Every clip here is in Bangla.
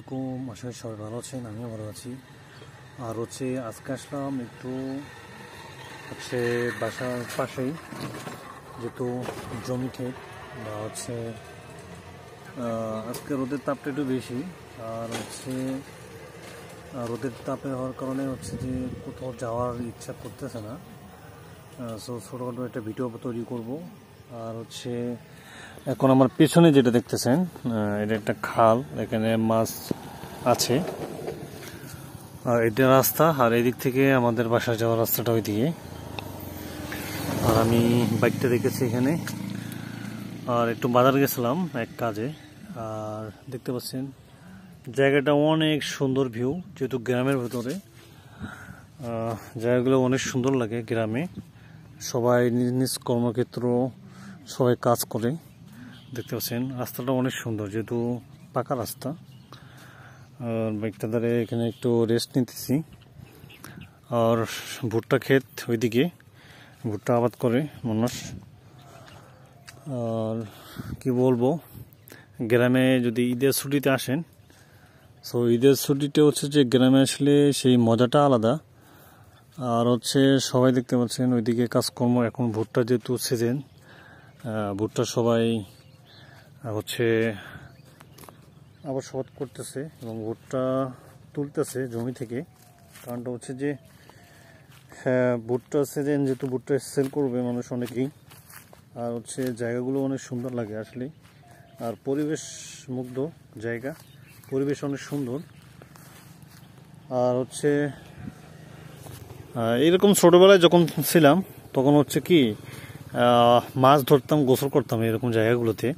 আসসালামাইকুম আশা করি সবাই ভালো আছেন আমিও ভালো আছি আর হচ্ছে আজকে আসলাম একটু হচ্ছে বাসার পাশেই যেহেতু জমি ক্ষেত বা হচ্ছে আজকে রোদের তাপটা একটু বেশি আর হচ্ছে রোদের তাপে হওয়ার কারণে হচ্ছে যে কোথাও যাওয়ার ইচ্ছা করতেছে না সো ছোটোখাটো একটা ভিডিও তৈরি করব আর হচ্ছে এখন আমার পেছনে যেটা দেখতেছেন এটা একটা খাল এখানে মাছ আছে আর এটা রাস্তা আর এদিক থেকে আমাদের বাসা যাওয়ার রাস্তাটা ওইদিকে আর আমি বাইকটা দেখেছি এখানে আর একটু বাজার গেছিলাম এক কাজে আর দেখতে পাচ্ছেন জায়গাটা অনেক সুন্দর ভিউ যেহেতু গ্রামের ভেতরে জায়গাগুলো অনেক সুন্দর লাগে গ্রামে সবাই নিজ নিজ কর্মক্ষেত্র সবাই কাজ করে দেখতে পাচ্ছেন রাস্তাটা অনেক সুন্দর যেহেতু পাকা রাস্তা আর বাইকটা ধারে এখানে একটু রেস্ট নিতেছি আর ভুট্টা ক্ষেত ওইদিকে ভুট্টা আবাদ করে মানুষ আর কি বলবো গ্রামে যদি ঈদের ছুটিতে আসেন সো ঈদের ছুটিতে হচ্ছে যে গ্রামে আসলে সেই মজাটা আলাদা আর হচ্ছে সবাই দেখতে পাচ্ছেন ওইদিকে কাজকর্ম এখন ভুট্টা যেহেতু সিজেন ভুট্টা সবাই হচ্ছে আবার সৎ করতেছে এবং ভুট্টা তুলতেছে জমি থেকে কারণটা হচ্ছে যে হ্যাঁ, ভুট্টা সিজন যেহেতু ভুট্টা সেল করবে মানুষ অনেকেই আর হচ্ছে জায়গাগুলো অনেক সুন্দর লাগে আসলে আর পরিবেশ মুগ্ধ জায়গা পরিবেশ অনেক সুন্দর আর হচ্ছে এরকম ছোটোবেলায় যখন ছিলাম তখন হচ্ছে কি মাছ ধরতাম গোসল করতাম এরকম জায়গাগুলোতে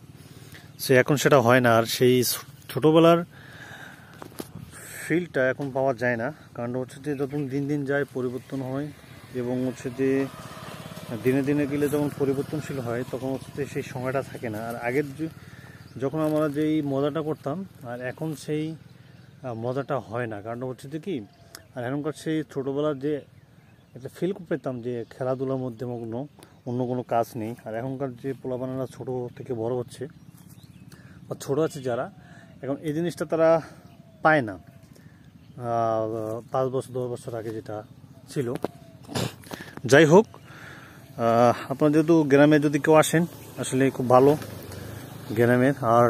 সে এখন সেটা হয় না আর সেই ছোটোবেলার ফিলটা এখন পাওয়া যায় না কারণ হচ্ছে যে যখন দিন দিন যায় পরিবর্তন হয় এবং হচ্ছে যে দিনে দিনে গেলে যখন পরিবর্তনশীল হয় তখন হচ্ছে সেই সময়টা থাকে না আর আগের যখন আমরা যেই মজাটা করতাম আর এখন সেই মজাটা হয় না কারণ হচ্ছে যে কি আর এখনকার সেই ছোটোবেলার যে একটা ফিল পেতাম যে খেলাধুলার মধ্যে মগ্ন অন্য কোনো কাজ নেই আর এখনকার যে পোলাপানারা ছোটো থেকে বড় হচ্ছে বা ছোটো আছে যারা এখন এই জিনিসটা তারা পায় না পাঁচ বছর দশ বছর আগে যেটা ছিল যাই হোক আপনার যেহেতু গ্রামে যদি কেউ আসেন আসলে খুব ভালো গ্রামের আর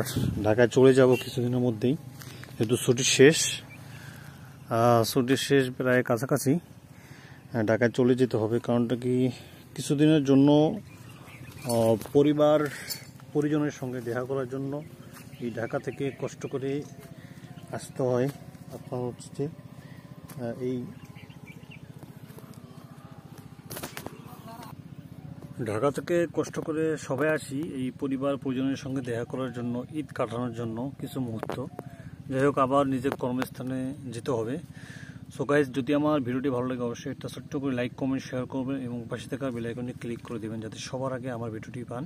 ঢাকায় চলে যাব কিছুদিনের মধ্যেই যেহেতু ছুটি শেষ ছুটি শেষ প্রায় কাছাকাছি ঢাকায় চলে যেতে হবে কারণটা কি কিছুদিনের জন্য পরিবার পরিজনের সঙ্গে দেখা করার জন্য এই ঢাকা থেকে কষ্ট করে আসতে হয় আপনার হচ্ছে এই ঢাকা থেকে কষ্ট করে সবাই আসি এই পরিবার পরিজনের সঙ্গে দেখা করার জন্য ঈদ কাটানোর জন্য কিছু মুহূর্ত যাই হোক আবার নিজের কর্মস্থানে যেতে হবে সো গাইজ যদি আমার ভিডিওটি ভালো লাগে অবশ্যই একটা ছোট্ট করে লাইক কমেন্ট শেয়ার করবেন এবং পাশে থাকা বেলাইকনে ক্লিক করে দেবেন যাতে সবার আগে আমার ভিডিওটি পান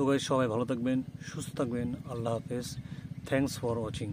তো গাইজ সবাই ভালো থাকবেন সুস্থ থাকবেন আল্লাহ হাফেজ থ্যাংকস ফর ওয়াচিং